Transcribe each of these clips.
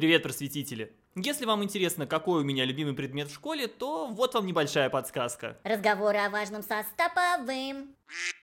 Привет, просветители! Если вам интересно, какой у меня любимый предмет в школе, то вот вам небольшая подсказка. Разговоры о важном со Стоповым.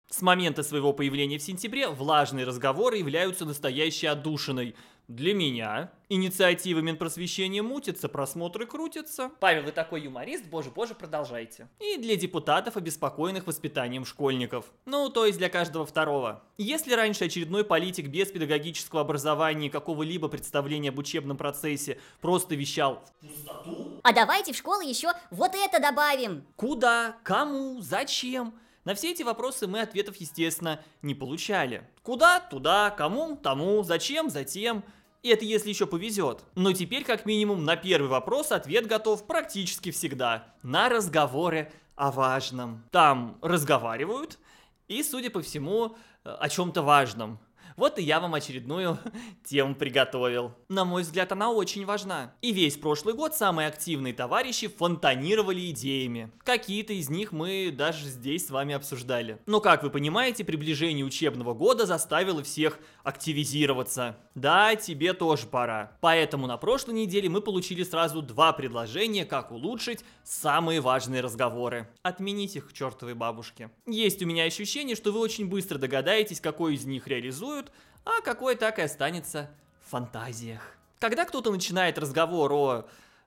С момента своего появления в сентябре влажные разговоры являются настоящей отдушиной – для меня инициативы Минпросвещения мутятся, просмотры крутятся. Павел, вы такой юморист, боже-боже, продолжайте. И для депутатов, обеспокоенных воспитанием школьников. Ну, то есть для каждого второго. Если раньше очередной политик без педагогического образования и какого-либо представления об учебном процессе просто вещал в пустоту, а давайте в школы еще вот это добавим. Куда, кому, зачем? На все эти вопросы мы ответов, естественно, не получали. Куда, туда, кому, тому, зачем, затем. И это если еще повезет. Но теперь, как минимум, на первый вопрос ответ готов практически всегда. На разговоры о важном. Там разговаривают, и, судя по всему, э, о чем-то важном. Вот и я вам очередную тему приготовил. На мой взгляд, она очень важна. И весь прошлый год самые активные товарищи фонтанировали идеями. Какие-то из них мы даже здесь с вами обсуждали. Но, как вы понимаете, приближение учебного года заставило всех активизироваться. Да, тебе тоже пора. Поэтому на прошлой неделе мы получили сразу два предложения, как улучшить самые важные разговоры. Отменить их к чертовой бабушке. Есть у меня ощущение, что вы очень быстро догадаетесь, какой из них реализуют, а какой так и останется в фантазиях. Когда кто-то начинает разговор о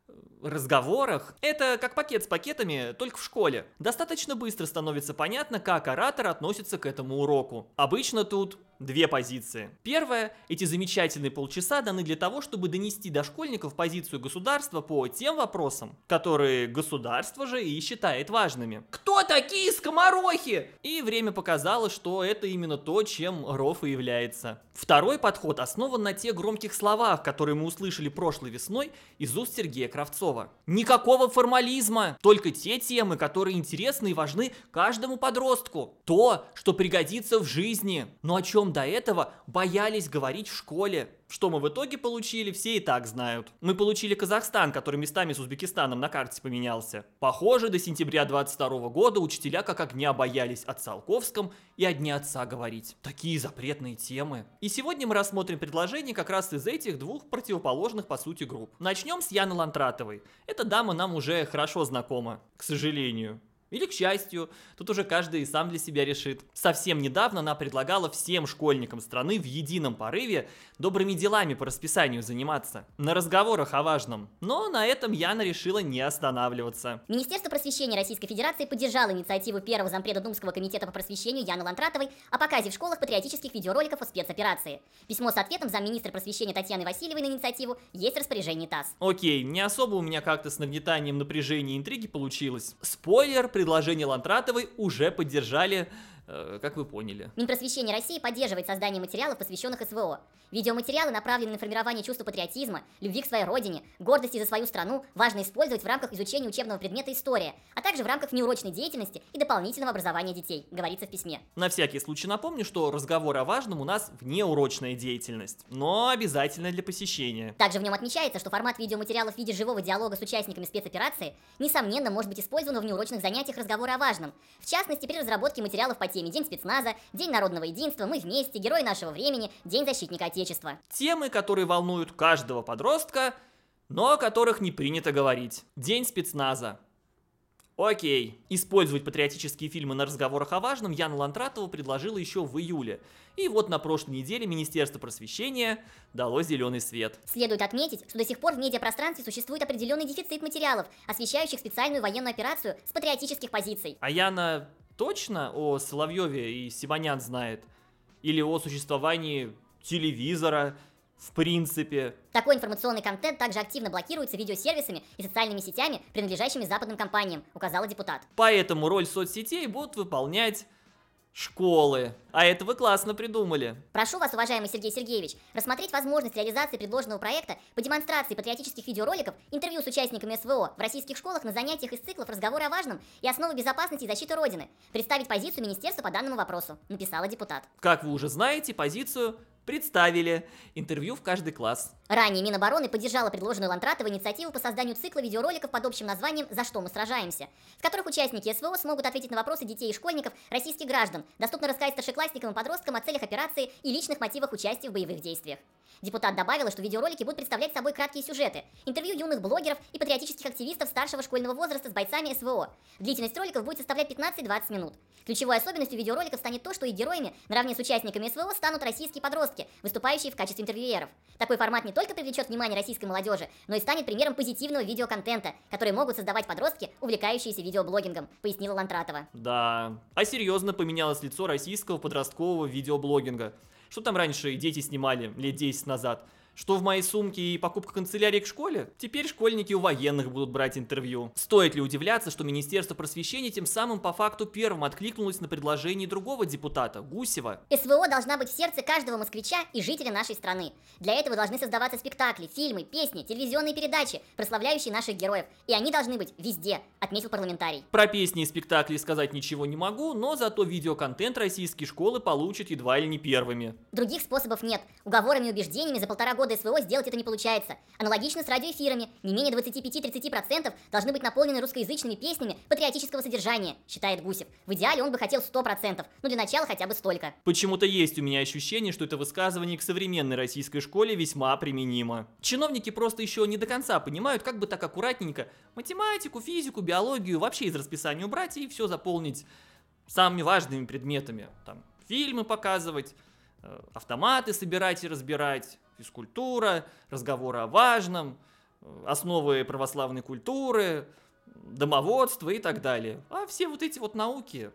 э, разговорах, это как пакет с пакетами, только в школе. Достаточно быстро становится понятно, как оратор относится к этому уроку. Обычно тут две позиции. Первое, эти замечательные полчаса даны для того, чтобы донести до школьников позицию государства по тем вопросам, которые государство же и считает важными. Кто такие скоморохи? И время показало, что это именно то, чем РОФ и является. Второй подход основан на тех громких словах, которые мы услышали прошлой весной из уст Сергея Кравцова. Никакого формализма, только те темы, которые интересны и важны каждому подростку. То, что пригодится в жизни, но о чем потом до этого боялись говорить в школе. Что мы в итоге получили, все и так знают. Мы получили Казахстан, который местами с Узбекистаном на карте поменялся. Похоже, до сентября 22 года учителя как огня боялись от Циолковском и о Отца говорить. Такие запретные темы. И сегодня мы рассмотрим предложение как раз из этих двух противоположных по сути групп. Начнем с Яны Лантратовой. Эта дама нам уже хорошо знакома, к сожалению. Или, к счастью, тут уже каждый сам для себя решит. Совсем недавно она предлагала всем школьникам страны в едином порыве добрыми делами по расписанию заниматься, на разговорах о важном. Но на этом Яна решила не останавливаться. Министерство просвещения Российской Федерации поддержало инициативу первого зампреда Думского комитета по просвещению Яны Лантратовой о показе в школах патриотических видеороликов о спецоперации. Письмо с ответом замминистра просвещения Татьяны Васильевой на инициативу есть распоряжение ТАСС. Окей, не особо у меня как-то с нагнетанием напряжения и интриги получилось. Спойлер, предложение Лантратовой уже поддержали Э, как вы поняли. Минпросвещение России поддерживает создание материалов, посвященных СВО. Видеоматериалы направленные на формирование чувства патриотизма, любви к своей родине, гордости за свою страну важно использовать в рамках изучения учебного предмета история, а также в рамках неурочной деятельности и дополнительного образования детей, говорится в письме. На всякий случай напомню, что разговор о важном у нас внеурочная деятельность, но обязательно для посещения. Также в нем отмечается, что формат видеоматериалов в виде живого диалога с участниками спецоперации, несомненно, может быть использован в неурочных занятиях разговора о важном, в частности, при разработке материалов по теме теме День спецназа, День народного единства, Мы вместе, герои нашего времени, День защитника Отечества. Темы, которые волнуют каждого подростка, но о которых не принято говорить. День спецназа. Окей. Использовать патриотические фильмы на разговорах о важном Яна Лантратова предложила еще в июле. И вот на прошлой неделе Министерство просвещения дало зеленый свет. Следует отметить, что до сих пор в медиапространстве существует определенный дефицит материалов, освещающих специальную военную операцию с патриотических позиций. А Яна точно о Соловьеве и Симонян знает? Или о существовании телевизора, в принципе. Такой информационный контент также активно блокируется видеосервисами и социальными сетями, принадлежащими западным компаниям, указала депутат. Поэтому роль соцсетей будут выполнять школы. А это вы классно придумали. Прошу вас, уважаемый Сергей Сергеевич, рассмотреть возможность реализации предложенного проекта по демонстрации патриотических видеороликов, интервью с участниками СВО в российских школах на занятиях из циклов «Разговор о важном» и «Основы безопасности и защиты Родины», представить позицию министерства по данному вопросу, написала депутат. Как вы уже знаете, позицию представили. Интервью в каждый класс. Ранее Минобороны поддержала предложенную Лантратова инициативу по созданию цикла видеороликов под общим названием «За что мы сражаемся», в которых участники СВО смогут ответить на вопросы детей и школьников, российских граждан, доступно рассказать старшеклассникам и подросткам о целях операции и личных мотивах участия в боевых действиях. Депутат добавила, что видеоролики будут представлять собой краткие сюжеты, интервью юных блогеров и патриотических активистов старшего школьного возраста с бойцами СВО. Длительность роликов будет составлять 15-20 минут. Ключевой особенностью видеороликов станет то, что их героями, наравне с участниками СВО, станут российские подростки, выступающие в качестве интервьюеров. Такой формат не только привлечет внимание российской молодежи, но и станет примером позитивного видеоконтента, который могут создавать подростки, увлекающиеся видеоблогингом, пояснила Лантратова. Да. А серьезно поменялось лицо российского подросткового видеоблогинга. Что там раньше дети снимали лет 10 назад? Что в моей сумке и покупка канцелярии к школе? Теперь школьники у военных будут брать интервью. Стоит ли удивляться, что Министерство просвещения тем самым по факту первым откликнулось на предложение другого депутата, Гусева? СВО должна быть в сердце каждого москвича и жителя нашей страны. Для этого должны создаваться спектакли, фильмы, песни, телевизионные передачи, прославляющие наших героев. И они должны быть везде, отметил парламентарий. Про песни и спектакли сказать ничего не могу, но зато видеоконтент российские школы получат едва ли не первыми. Других способов нет. Уговорами и убеждениями за полтора года повода СВО сделать это не получается. Аналогично с радиоэфирами, не менее 25-30% должны быть наполнены русскоязычными песнями патриотического содержания, считает Гусев. В идеале он бы хотел 100%, но для начала хотя бы столько. Почему-то есть у меня ощущение, что это высказывание к современной российской школе весьма применимо. Чиновники просто еще не до конца понимают, как бы так аккуратненько математику, физику, биологию вообще из расписания убрать и все заполнить самыми важными предметами. Там фильмы показывать, э, автоматы собирать и разбирать, физкультура, разговоры о важном, основы православной культуры, домоводство и так далее. А все вот эти вот науки,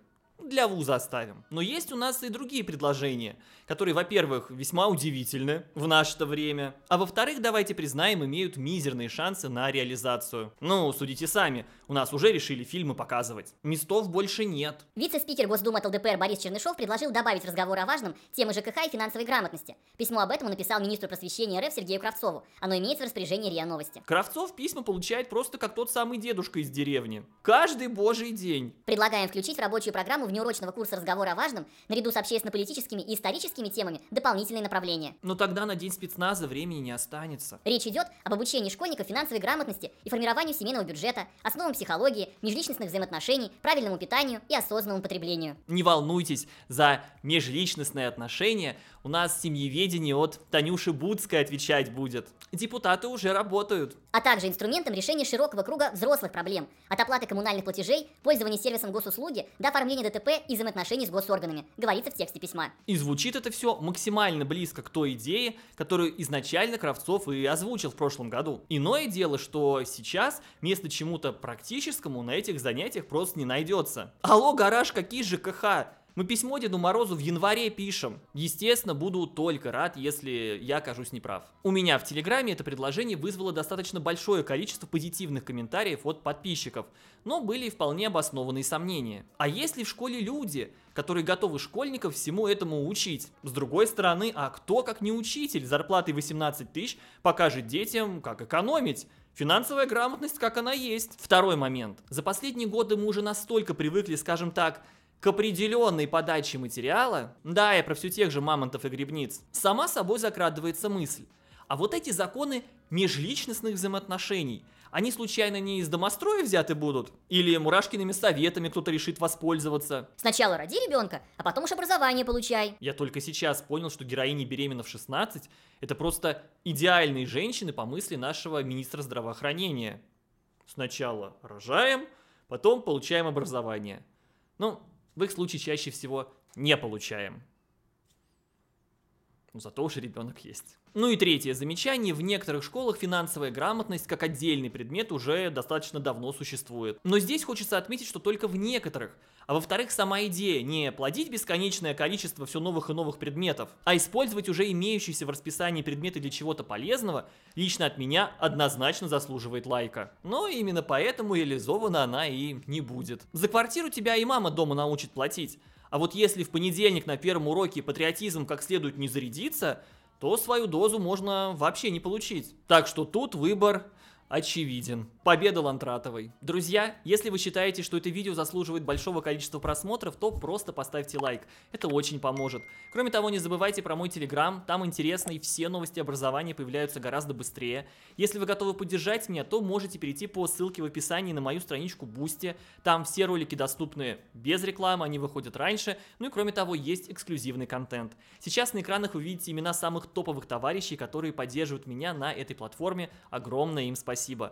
для вуза оставим. Но есть у нас и другие предложения, которые, во-первых, весьма удивительны в наше-то время, а во-вторых, давайте признаем, имеют мизерные шансы на реализацию. Ну, судите сами, у нас уже решили фильмы показывать. Местов больше нет. Вице-спикер Госдумы от ЛДПР Борис Чернышов предложил добавить разговор о важном темы ЖКХ и финансовой грамотности. Письмо об этом он написал министру просвещения РФ Сергею Кравцову. Оно имеется в распоряжении РИА Новости. Кравцов письма получает просто как тот самый дедушка из деревни. Каждый божий день. Предлагаем включить в рабочую программу внеурочного курса разговора о важном, наряду с общественно-политическими и историческими темами, дополнительные направления. Но тогда на день спецназа времени не останется. Речь идет об обучении школьников финансовой грамотности и формированию семейного бюджета, основам психологии, межличностных взаимоотношений, правильному питанию и осознанному потреблению. Не волнуйтесь за межличностные отношения – у нас семьеведение от Танюши Будской отвечать будет. Депутаты уже работают. А также инструментом решения широкого круга взрослых проблем. От оплаты коммунальных платежей, пользования сервисом госуслуги до оформления ДТП и взаимоотношений с госорганами. Говорится в тексте письма. И звучит это все максимально близко к той идее, которую изначально Кравцов и озвучил в прошлом году. Иное дело, что сейчас место чему-то практическому на этих занятиях просто не найдется. Алло, гараж, какие ЖКХ? Мы письмо Деду Морозу в январе пишем. Естественно, буду только рад, если я окажусь неправ. У меня в Телеграме это предложение вызвало достаточно большое количество позитивных комментариев от подписчиков, но были и вполне обоснованные сомнения. А есть ли в школе люди, которые готовы школьников всему этому учить? С другой стороны, а кто, как не учитель, зарплатой 18 тысяч покажет детям, как экономить? Финансовая грамотность, как она есть. Второй момент. За последние годы мы уже настолько привыкли, скажем так, к определенной подаче материала, да, я про все тех же мамонтов и грибниц, сама собой закрадывается мысль. А вот эти законы межличностных взаимоотношений, они случайно не из домостроя взяты будут? Или мурашкиными советами кто-то решит воспользоваться? Сначала роди ребенка, а потом уж образование получай. Я только сейчас понял, что героини беременна в 16 – это просто идеальные женщины по мысли нашего министра здравоохранения. Сначала рожаем, потом получаем образование. Ну, в их случае чаще всего не получаем но ну, зато уж ребенок есть. Ну и третье замечание. В некоторых школах финансовая грамотность как отдельный предмет уже достаточно давно существует. Но здесь хочется отметить, что только в некоторых. А во-вторых, сама идея не плодить бесконечное количество все новых и новых предметов, а использовать уже имеющиеся в расписании предметы для чего-то полезного, лично от меня однозначно заслуживает лайка. Но именно поэтому реализована она и не будет. За квартиру тебя и мама дома научит платить, а вот если в понедельник на первом уроке патриотизм как следует не зарядится, то свою дозу можно вообще не получить. Так что тут выбор очевиден. Победа Лантратовой. Друзья, если вы считаете, что это видео заслуживает большого количества просмотров, то просто поставьте лайк. Это очень поможет. Кроме того, не забывайте про мой телеграм, там интересно и все новости образования появляются гораздо быстрее. Если вы готовы поддержать меня, то можете перейти по ссылке в описании на мою страничку Бусти. Там все ролики доступны без рекламы, они выходят раньше. Ну и кроме того, есть эксклюзивный контент. Сейчас на экранах вы видите имена самых топовых товарищей, которые поддерживают меня на этой платформе. Огромное им спасибо.